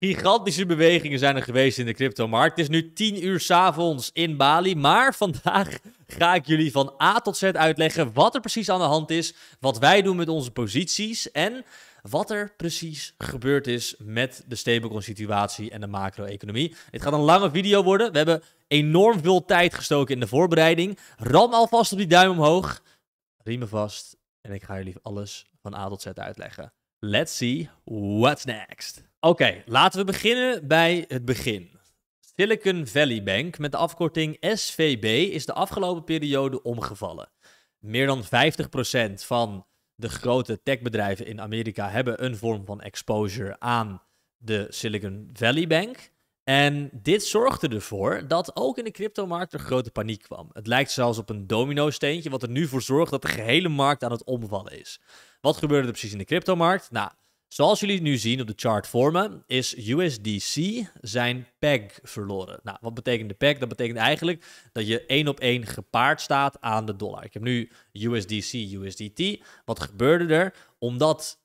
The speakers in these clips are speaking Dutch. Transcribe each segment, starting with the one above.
Gigantische bewegingen zijn er geweest in de cryptomarkt. Het is nu 10 uur s'avonds in Bali. Maar vandaag ga ik jullie van A tot Z uitleggen wat er precies aan de hand is. Wat wij doen met onze posities. En wat er precies gebeurd is met de stablecoin situatie en de macro-economie. Dit gaat een lange video worden. We hebben enorm veel tijd gestoken in de voorbereiding. Ram alvast op die duim omhoog. Riemen vast. En ik ga jullie alles van A tot Z uitleggen. Let's see what's next. Oké, laten we beginnen bij het begin. Silicon Valley Bank met de afkorting SVB is de afgelopen periode omgevallen. Meer dan 50% van de grote techbedrijven in Amerika hebben een vorm van exposure aan de Silicon Valley Bank. En dit zorgde ervoor dat ook in de cryptomarkt er grote paniek kwam. Het lijkt zelfs op een domino-steentje, wat er nu voor zorgt dat de gehele markt aan het omvallen is. Wat gebeurde er precies in de cryptomarkt? Nou, Zoals jullie nu zien op de chart voor me, is USDC zijn peg verloren. Nou, wat betekent de peg? Dat betekent eigenlijk dat je één op één gepaard staat aan de dollar. Ik heb nu USDC, USDT. Wat gebeurde er? Omdat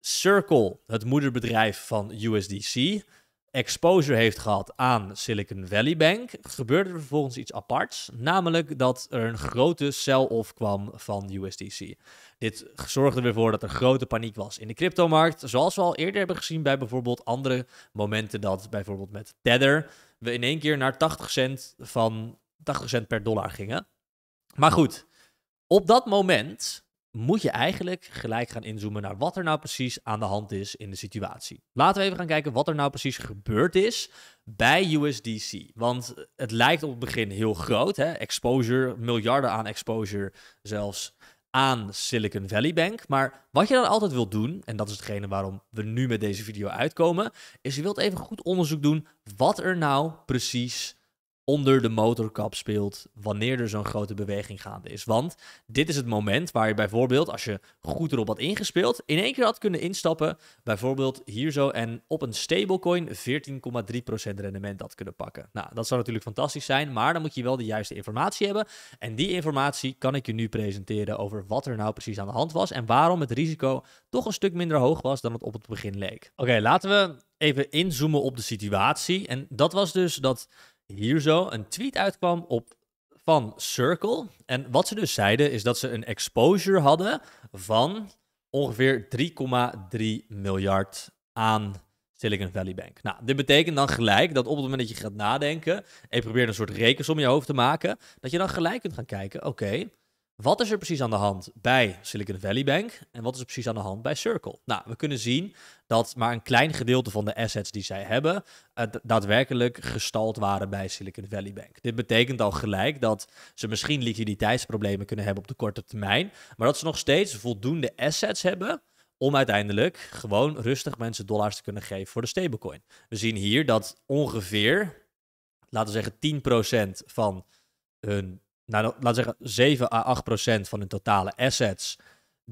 Circle, het moederbedrijf van USDC, exposure heeft gehad aan Silicon Valley Bank, gebeurde er vervolgens iets aparts. Namelijk dat er een grote sell-off kwam van USDC. Dit zorgde ervoor dat er grote paniek was in de cryptomarkt. Zoals we al eerder hebben gezien bij bijvoorbeeld andere momenten dat bijvoorbeeld met Tether we in één keer naar 80 cent van 80 cent per dollar gingen. Maar goed, op dat moment moet je eigenlijk gelijk gaan inzoomen naar wat er nou precies aan de hand is in de situatie. Laten we even gaan kijken wat er nou precies gebeurd is bij USDC. Want het lijkt op het begin heel groot, hè? exposure, miljarden aan exposure zelfs aan Silicon Valley Bank. Maar wat je dan altijd wilt doen, en dat is hetgene waarom we nu met deze video uitkomen, is je wilt even goed onderzoek doen wat er nou precies onder de motorkap speelt wanneer er zo'n grote beweging gaande is. Want dit is het moment waar je bijvoorbeeld, als je goed erop had ingespeeld, in één keer had kunnen instappen, bijvoorbeeld hier zo, en op een stablecoin 14,3% rendement had kunnen pakken. Nou, dat zou natuurlijk fantastisch zijn, maar dan moet je wel de juiste informatie hebben. En die informatie kan ik je nu presenteren over wat er nou precies aan de hand was en waarom het risico toch een stuk minder hoog was dan het op het begin leek. Oké, laten we even inzoomen op de situatie. En dat was dus dat hier zo een tweet uitkwam op van Circle. En wat ze dus zeiden is dat ze een exposure hadden van ongeveer 3,3 miljard aan Silicon Valley Bank. Nou, dit betekent dan gelijk dat op het moment dat je gaat nadenken en je probeert een soort rekensom in je hoofd te maken, dat je dan gelijk kunt gaan kijken, oké, wat is er precies aan de hand bij Silicon Valley Bank en wat is er precies aan de hand bij Circle? Nou, we kunnen zien dat maar een klein gedeelte van de assets die zij hebben eh, daadwerkelijk gestald waren bij Silicon Valley Bank. Dit betekent al gelijk dat ze misschien liquiditeitsproblemen kunnen hebben op de korte termijn, maar dat ze nog steeds voldoende assets hebben om uiteindelijk gewoon rustig mensen dollars te kunnen geven voor de stablecoin. We zien hier dat ongeveer, laten we zeggen, 10% van hun nou, laten zeggen, 7 à 8 procent van hun totale assets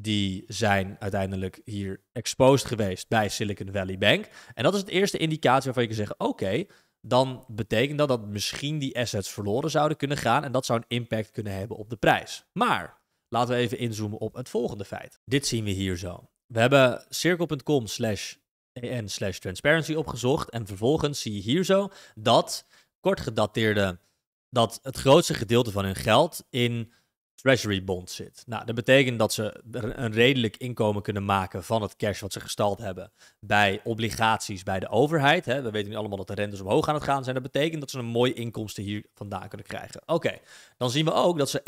die zijn uiteindelijk hier exposed geweest bij Silicon Valley Bank. En dat is het eerste indicatie waarvan je kan zeggen: oké, dan betekent dat dat misschien die assets verloren zouden kunnen gaan en dat zou een impact kunnen hebben op de prijs. Maar laten we even inzoomen op het volgende feit. Dit zien we hier zo. We hebben circle.com slash en slash transparency opgezocht en vervolgens zie je hier zo dat kort gedateerde dat het grootste gedeelte van hun geld in treasury bonds zit. Nou, dat betekent dat ze een redelijk inkomen kunnen maken van het cash wat ze gestald hebben bij obligaties bij de overheid. Hè. We weten nu allemaal dat de rentes omhoog aan het gaan zijn. Dat betekent dat ze een mooie inkomsten hier vandaan kunnen krijgen. Oké, dan zien we ook dat ze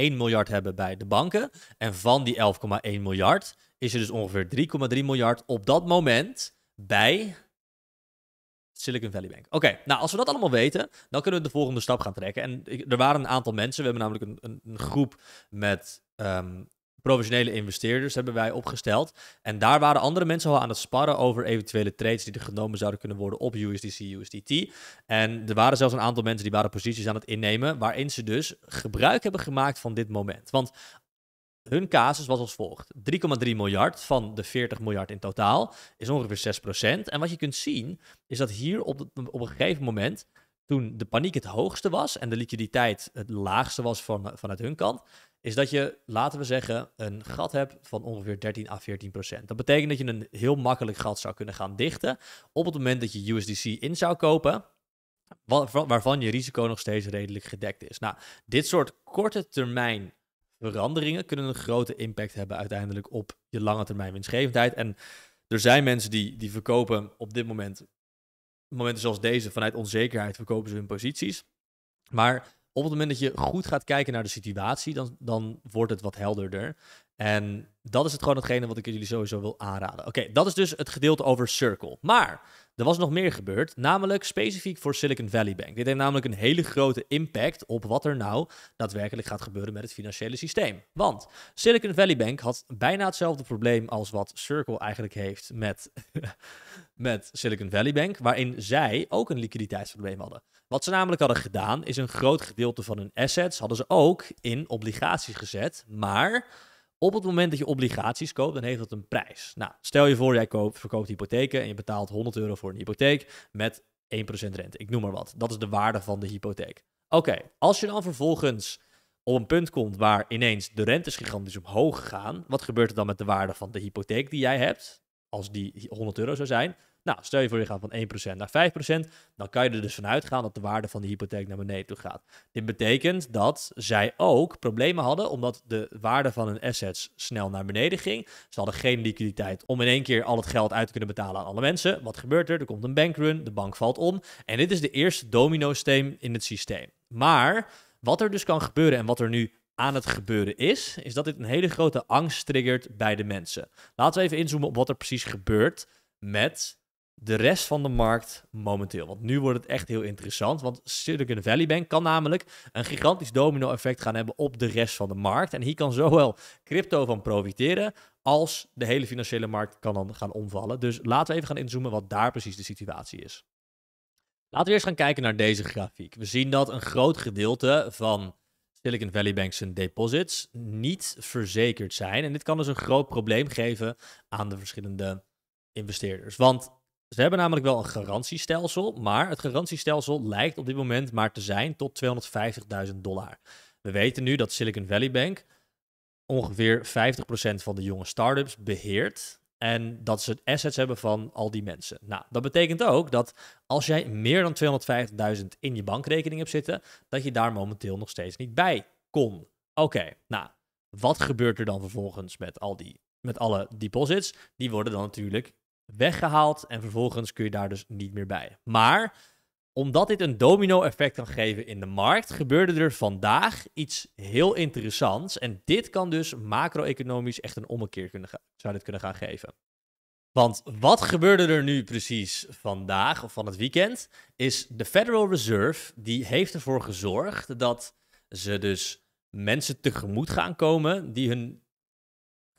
11,1 miljard hebben bij de banken. En van die 11,1 miljard is er dus ongeveer 3,3 miljard op dat moment bij Silicon Valley Bank. Oké, nou als we dat allemaal weten, dan kunnen we de volgende stap gaan trekken. En er waren een aantal mensen, we hebben namelijk een, een groep met ehm, professionele investeerders hebben wij opgesteld. En daar waren andere mensen al aan het sparren over eventuele trades die er genomen zouden kunnen worden op USDC, USDT. En er waren zelfs een aantal mensen die waren posities aan het innemen, waarin ze dus gebruik hebben gemaakt van dit moment. Want hun casus was als volgt. 3,3 miljard van de 40 miljard in totaal is ongeveer 6%. En wat je kunt zien is dat hier op, op een gegeven moment, toen de paniek het hoogste was en de liquiditeit het laagste was van, vanuit hun kant, is dat je, laten we zeggen, een gat hebt van ongeveer 13 à 14 Dat betekent dat je een heel makkelijk gat zou kunnen gaan dichten op het moment dat je USDC in zou kopen, waarvan je risico nog steeds redelijk gedekt is. Nou, dit soort korte termijn veranderingen kunnen een grote impact hebben uiteindelijk op je lange termijn winstgevendheid. En er zijn mensen die, die verkopen op dit moment, momenten zoals deze, vanuit onzekerheid verkopen ze hun posities. Maar op het moment dat je goed gaat kijken naar de situatie, dan, dan wordt het wat helderder. En dat is het gewoon hetgene wat ik jullie sowieso wil aanraden. Oké, dat is dus het gedeelte over Circle. Maar er was nog meer gebeurd, namelijk specifiek voor Silicon Valley Bank. Dit heeft namelijk een hele grote impact op wat er nou daadwerkelijk gaat gebeuren met het financiële systeem. Want Silicon Valley Bank had bijna hetzelfde probleem als wat Circle eigenlijk heeft met, met Silicon Valley Bank, waarin zij ook een liquiditeitsprobleem hadden. Wat ze namelijk hadden gedaan, is een groot gedeelte van hun assets hadden ze ook in obligaties gezet, maar op het moment dat je obligaties koopt, dan heeft dat een prijs. Nou, stel je voor, jij koopt, verkoopt hypotheken en je betaalt 100 euro voor een hypotheek met 1% rente. Ik noem maar wat. Dat is de waarde van de hypotheek. Oké, als je dan vervolgens op een punt komt waar ineens de rentes gigantisch omhoog gaan, wat gebeurt er dan met de waarde van de hypotheek die jij hebt? Als die 100 euro zou zijn, nou, stel je voor je gaat van 1% naar 5%, dan kan je er dus vanuit gaan dat de waarde van de hypotheek naar beneden toe gaat. Dit betekent dat zij ook problemen hadden omdat de waarde van hun assets snel naar beneden ging. Ze hadden geen liquiditeit om in één keer al het geld uit te kunnen betalen aan alle mensen. Wat gebeurt er? Er komt een bankrun, de bank valt om en dit is de eerste domino-steen in het systeem. Maar wat er dus kan gebeuren en wat er nu aan het gebeuren is, is dat dit een hele grote angst triggert bij de mensen. Laten we even inzoomen op wat er precies gebeurt met de rest van de markt momenteel. Want nu wordt het echt heel interessant. Want Silicon Valley Bank kan namelijk een gigantisch domino-effect gaan hebben op de rest van de markt. En hier kan zowel crypto van profiteren. als de hele financiële markt kan dan gaan omvallen. Dus laten we even gaan inzoomen wat daar precies de situatie is. Laten we eerst gaan kijken naar deze grafiek. We zien dat een groot gedeelte van Silicon Valley Bank's deposits niet verzekerd zijn. En dit kan dus een groot probleem geven aan de verschillende investeerders. Want ze hebben namelijk wel een garantiestelsel, maar het garantiestelsel lijkt op dit moment maar te zijn tot 250.000 dollar. We weten nu dat Silicon Valley Bank ongeveer 50% van de jonge startups beheert. En dat ze het assets hebben van al die mensen. Nou, dat betekent ook dat als jij meer dan 250.000 in je bankrekening hebt zitten, dat je daar momenteel nog steeds niet bij kon. Oké, nou, wat gebeurt er dan vervolgens met al die, met alle deposits? Die worden dan natuurlijk weggehaald en vervolgens kun je daar dus niet meer bij. Maar omdat dit een domino-effect kan geven in de markt, gebeurde er vandaag iets heel interessants. En dit kan dus macro-economisch echt een ommekeer kunnen, zou dit kunnen gaan geven. Want wat gebeurde er nu precies vandaag of van het weekend? Is de Federal Reserve die heeft ervoor gezorgd dat ze dus mensen tegemoet gaan komen die hun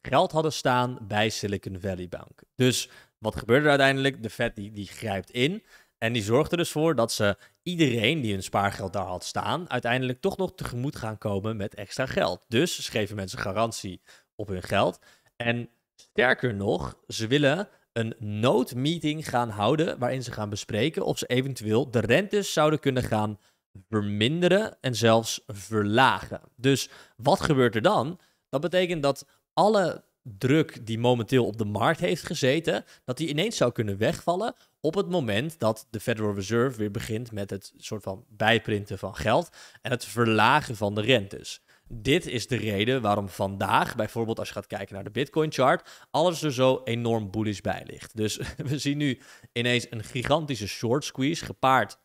geld hadden staan bij Silicon Valley Bank. Dus wat gebeurde er uiteindelijk? De Fed die, die grijpt in. En die zorgde dus voor dat ze iedereen die hun spaargeld daar had staan, uiteindelijk toch nog tegemoet gaan komen met extra geld. Dus ze geven mensen garantie op hun geld. En sterker nog, ze willen een noodmeeting gaan houden waarin ze gaan bespreken of ze eventueel de rentes zouden kunnen gaan verminderen en zelfs verlagen. Dus wat gebeurt er dan? Dat betekent dat alle druk die momenteel op de markt heeft gezeten, dat die ineens zou kunnen wegvallen op het moment dat de Federal Reserve weer begint met het soort van bijprinten van geld en het verlagen van de rentes. Dit is de reden waarom vandaag, bijvoorbeeld als je gaat kijken naar de Bitcoin-chart, alles er zo enorm bullish bij ligt. Dus we zien nu ineens een gigantische short squeeze gepaard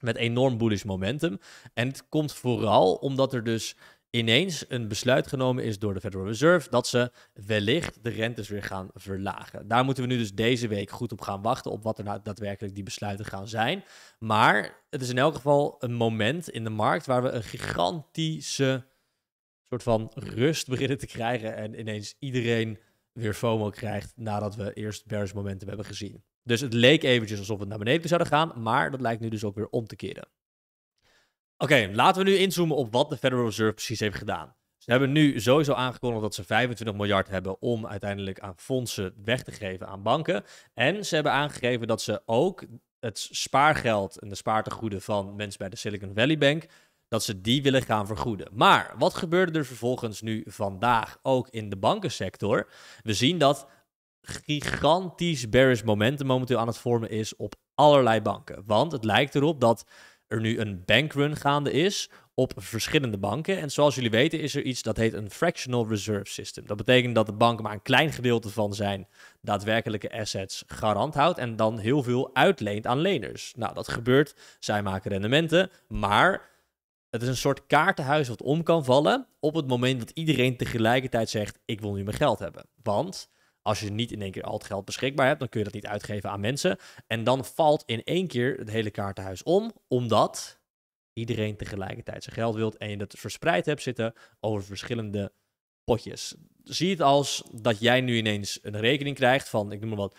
met enorm bullish momentum. En het komt vooral omdat er dus ineens een besluit genomen is door de Federal Reserve dat ze wellicht de rentes weer gaan verlagen. Daar moeten we nu dus deze week goed op gaan wachten, op wat er nou daadwerkelijk die besluiten gaan zijn. Maar het is in elk geval een moment in de markt waar we een gigantische soort van rust beginnen te krijgen en ineens iedereen weer FOMO krijgt nadat we eerst bearish momentum hebben gezien. Dus het leek eventjes alsof we naar beneden zouden gaan, maar dat lijkt nu dus ook weer om te keren. Oké, laten we nu inzoomen op wat de Federal Reserve precies heeft gedaan. Ze hebben nu sowieso aangekondigd dat ze 25 miljard hebben om uiteindelijk aan fondsen weg te geven aan banken. En ze hebben aangegeven dat ze ook het spaargeld en de spaartegoeden van mensen bij de Silicon Valley Bank, dat ze die willen gaan vergoeden. Maar wat gebeurde er vervolgens nu vandaag ook in de bankensector? We zien dat gigantisch bearish momentum momenteel aan het vormen is op allerlei banken. Want het lijkt erop dat er nu een bankrun gaande is op verschillende banken. En zoals jullie weten is er iets dat heet een fractional reserve system. Dat betekent dat de bank maar een klein gedeelte van zijn daadwerkelijke assets garant houdt en dan heel veel uitleent aan leners. Nou, dat gebeurt. Zij maken rendementen, maar het is een soort kaartenhuis wat om kan vallen op het moment dat iedereen tegelijkertijd zegt: ik wil nu mijn geld hebben. Want als je niet in één keer al het geld beschikbaar hebt, dan kun je dat niet uitgeven aan mensen. En dan valt in één keer het hele kaartenhuis om, omdat iedereen tegelijkertijd zijn geld wilt en je dat verspreid hebt zitten over verschillende potjes. Zie het als dat jij nu ineens een rekening krijgt van, ik noem maar wat,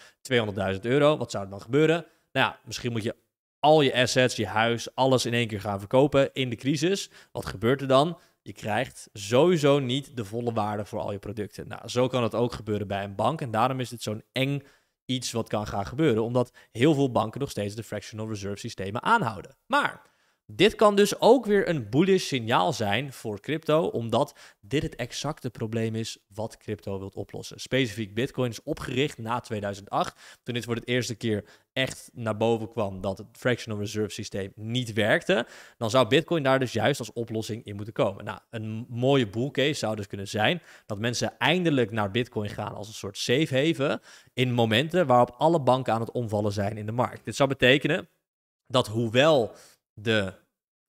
200.000 euro. Wat zou er dan gebeuren? Nou ja, misschien moet je al je assets, je huis, alles in één keer gaan verkopen in de crisis. Wat gebeurt er dan? Je krijgt sowieso niet de volle waarde voor al je producten. Nou, zo kan het ook gebeuren bij een bank. En daarom is het zo'n eng iets wat kan gaan gebeuren. Omdat heel veel banken nog steeds de fractional reserve systemen aanhouden. Maar dit kan dus ook weer een bullish signaal zijn voor crypto, omdat dit het exacte probleem is wat crypto wilt oplossen. Specifiek Bitcoin is opgericht na 2008, toen dit voor het eerste keer echt naar boven kwam dat het fractional reserve systeem niet werkte, dan zou Bitcoin daar dus juist als oplossing in moeten komen. Nou, een mooie bull case zou dus kunnen zijn dat mensen eindelijk naar Bitcoin gaan als een soort safe haven in momenten waarop alle banken aan het omvallen zijn in de markt. Dit zou betekenen dat hoewel de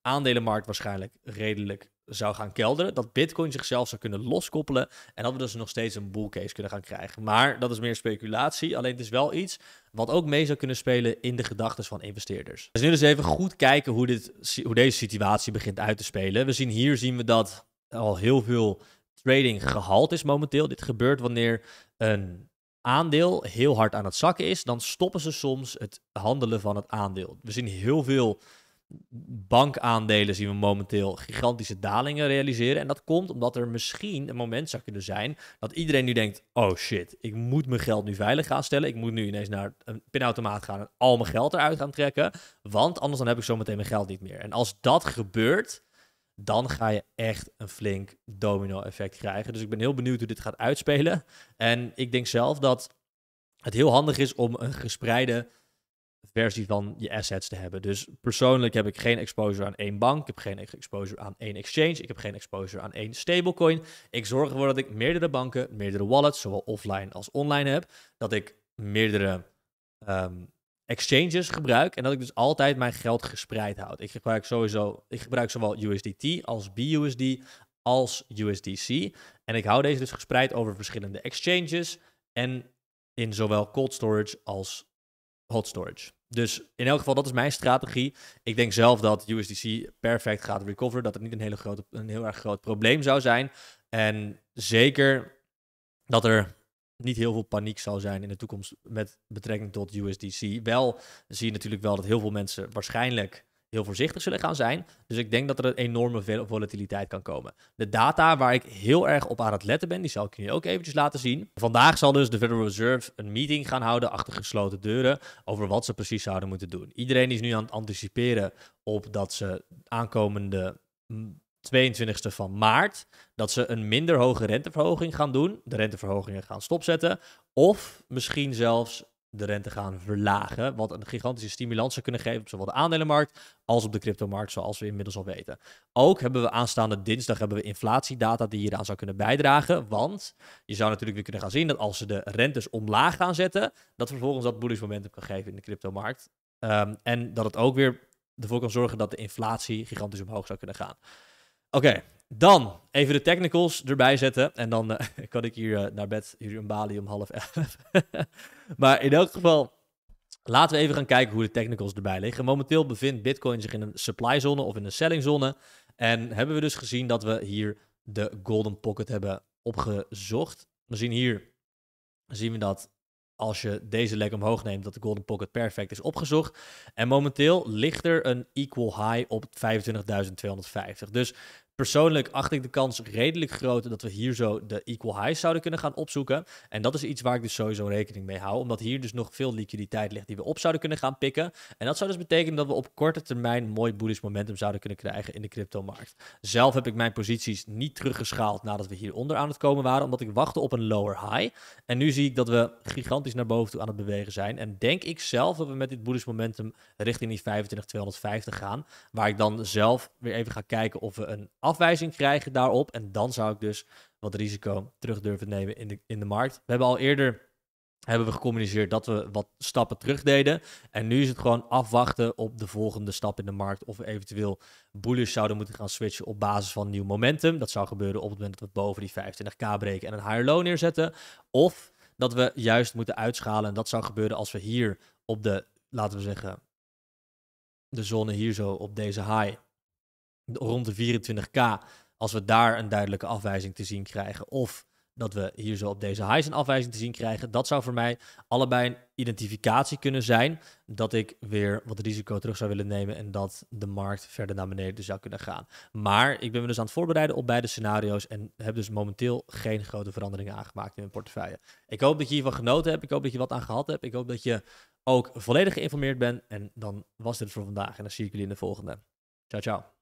aandelenmarkt waarschijnlijk redelijk zou gaan kelderen. Dat Bitcoin zichzelf zou kunnen loskoppelen. En dat we dus nog steeds een bull kunnen gaan krijgen. Maar dat is meer speculatie. Alleen het is wel iets wat ook mee zou kunnen spelen in de gedachten van investeerders. Dus nu dus even goed kijken hoe, dit, hoe deze situatie begint uit te spelen. We zien hier zien we dat al heel veel trading gehaald is momenteel. Dit gebeurt wanneer een aandeel heel hard aan het zakken is. Dan stoppen ze soms het handelen van het aandeel. We zien heel veel bankaandelen zien we momenteel gigantische dalingen realiseren. En dat komt omdat er misschien een moment zou kunnen zijn dat iedereen nu denkt: oh shit, ik moet mijn geld nu veilig gaan stellen. Ik moet nu ineens naar een pinautomaat gaan en al mijn geld eruit gaan trekken. Want anders dan heb ik zo meteen mijn geld niet meer. En als dat gebeurt, dan ga je echt een flink domino-effect krijgen. Dus ik ben heel benieuwd hoe dit gaat uitspelen. En ik denk zelf dat het heel handig is om een gespreide versie van je assets te hebben. Dus persoonlijk heb ik geen exposure aan één bank, ik heb geen exposure aan één exchange, ik heb geen exposure aan één stablecoin. Ik zorg ervoor dat ik meerdere banken, meerdere wallets, zowel offline als online heb, dat ik meerdere ehm, exchanges gebruik en dat ik dus altijd mijn geld gespreid houd. Ik gebruik sowieso, ik gebruik zowel USDT als BUSD als USDC en ik hou deze dus gespreid over verschillende exchanges en in zowel cold storage als hot storage. Dus in elk geval, dat is mijn strategie. Ik denk zelf dat USDC perfect gaat recoveren. Dat het niet een, hele grote, een heel erg groot probleem zou zijn. En zeker dat er niet heel veel paniek zal zijn in de toekomst met betrekking tot USDC. Wel zie je natuurlijk wel dat heel veel mensen waarschijnlijk heel voorzichtig zullen gaan zijn. Dus ik denk dat er een enorme volatiliteit kan komen. De data waar ik heel erg op aan het letten ben, die zal ik jullie ook eventjes laten zien. Vandaag zal dus de Federal Reserve een meeting gaan houden achter gesloten deuren over wat ze precies zouden moeten doen. Iedereen is nu aan het anticiperen op dat ze aankomende 22e mm, van maart, dat ze een minder hoge renteverhoging gaan doen, de renteverhogingen gaan stopzetten, of misschien zelfs de rente gaan verlagen. Wat een gigantische stimulans zou kunnen geven op zowel de aandelenmarkt als op de cryptomarkt, zoals we inmiddels al weten. Ook hebben we aanstaande dinsdag hebben we inflatiedata die hieraan zou kunnen bijdragen. Want je zou natuurlijk weer kunnen gaan zien dat als ze de rentes omlaag gaan zetten, dat vervolgens dat bullish momentum kan geven in de cryptomarkt. Um, en dat het ook weer ervoor kan zorgen dat de inflatie gigantisch omhoog zou kunnen gaan. Oké, dan even de technicals erbij zetten. En dan eh, kan ik hier eh, naar bed. Hier een balie om half elf. maar in elk geval, laten we even gaan kijken hoe de technicals erbij liggen. Momenteel bevindt Bitcoin zich in een supply zone of in een selling zone. En hebben we dus gezien dat we hier de golden pocket hebben opgezocht. We zien hier zien we dat als je deze leg omhoog neemt, dat de Golden Pocket perfect is opgezocht. En momenteel ligt er een equal high op 25.250. Dus Persoonlijk acht ik de kans redelijk groot dat we hier zo de equal highs zouden kunnen gaan opzoeken. En dat is iets waar ik dus sowieso rekening mee hou, omdat hier dus nog veel liquiditeit ligt die we op zouden kunnen gaan pikken. En dat zou dus betekenen dat we op korte termijn mooi bullish momentum zouden kunnen krijgen in de cryptomarkt. Zelf heb ik mijn posities niet teruggeschaald nadat we hieronder aan het komen waren, omdat ik wachtte op een lower high. En nu zie ik dat we gigantisch naar boven toe aan het bewegen zijn. En denk ik zelf dat we met dit bullish momentum richting die 25, 250 gaan, waar ik dan zelf weer even ga kijken of we een afwijzing krijgen daarop. En dan zou ik dus wat risico terug durven nemen in de, in de markt. We hebben al eerder hebben we gecommuniceerd dat we wat stappen terug deden. En nu is het gewoon afwachten op de volgende stap in de markt. Of eventueel bullish zouden moeten gaan switchen op basis van nieuw momentum. Dat zou gebeuren op het moment dat we boven die 25k breken en een higher low neerzetten. Of dat we juist moeten uitschalen. En dat zou gebeuren als we hier op de, laten we zeggen, de zone hier zo op deze high rond de 24k, als we daar een duidelijke afwijzing te zien krijgen, of dat we hier zo op deze highs een afwijzing te zien krijgen, dat zou voor mij allebei een identificatie kunnen zijn dat ik weer wat risico terug zou willen nemen en dat de markt verder naar beneden zou kunnen gaan. Maar ik ben me dus aan het voorbereiden op beide scenario's en heb dus momenteel geen grote veranderingen aangemaakt in mijn portefeuille. Ik hoop dat je hiervan genoten hebt, ik hoop dat je wat aan gehad hebt, ik hoop dat je ook volledig geïnformeerd bent en dan was dit voor vandaag en dan zie ik jullie in de volgende. Ciao, ciao.